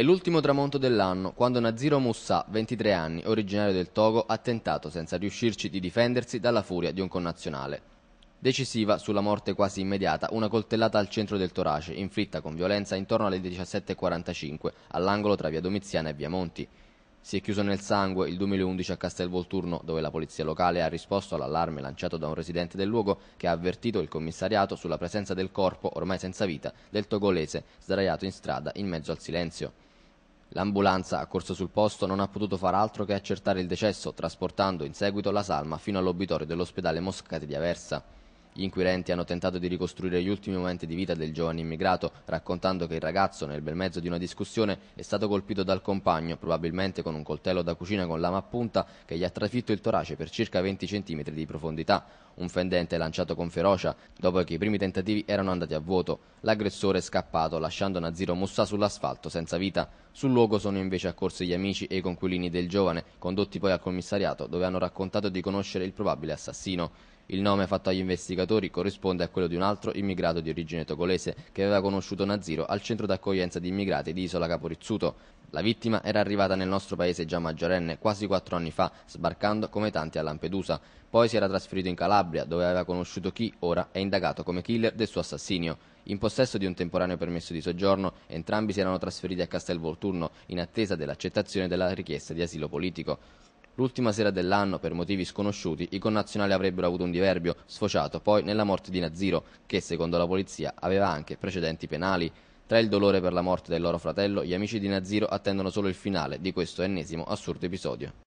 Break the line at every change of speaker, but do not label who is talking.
È l'ultimo tramonto dell'anno, quando Naziro Moussa, 23 anni, originario del Togo, ha tentato, senza riuscirci, di difendersi dalla furia di un connazionale. Decisiva, sulla morte quasi immediata, una coltellata al centro del torace, inflitta con violenza intorno alle 17.45, all'angolo tra via Domiziana e via Monti. Si è chiuso nel sangue il 2011 a Castelvolturno, dove la polizia locale ha risposto all'allarme lanciato da un residente del luogo che ha avvertito il commissariato sulla presenza del corpo, ormai senza vita, del togolese, sdraiato in strada in mezzo al silenzio. L'ambulanza, accorsa sul posto, non ha potuto far altro che accertare il decesso, trasportando in seguito la salma fino all'obitorio dell'ospedale Moscati di Aversa. Gli inquirenti hanno tentato di ricostruire gli ultimi momenti di vita del giovane immigrato, raccontando che il ragazzo, nel bel mezzo di una discussione, è stato colpito dal compagno, probabilmente con un coltello da cucina con lama a punta, che gli ha trafitto il torace per circa 20 cm di profondità. Un fendente lanciato con ferocia, dopo che i primi tentativi erano andati a vuoto. L'aggressore è scappato, lasciando Naziro Mussa sull'asfalto, senza vita. Sul luogo sono invece accorsi gli amici e i conquilini del giovane, condotti poi al commissariato, dove hanno raccontato di conoscere il probabile assassino. Il nome fatto agli investigatori corrisponde a quello di un altro immigrato di origine togolese che aveva conosciuto Naziro al centro d'accoglienza di immigrati di Isola Caporizzuto. La vittima era arrivata nel nostro paese già maggiorenne quasi quattro anni fa, sbarcando come tanti a Lampedusa. Poi si era trasferito in Calabria, dove aveva conosciuto chi ora è indagato come killer del suo assassinio. In possesso di un temporaneo permesso di soggiorno, entrambi si erano trasferiti a Castel Volturno in attesa dell'accettazione della richiesta di asilo politico. L'ultima sera dell'anno, per motivi sconosciuti, i connazionali avrebbero avuto un diverbio, sfociato poi nella morte di Naziro, che secondo la polizia aveva anche precedenti penali. Tra il dolore per la morte del loro fratello, gli amici di Naziro attendono solo il finale di questo ennesimo assurdo episodio.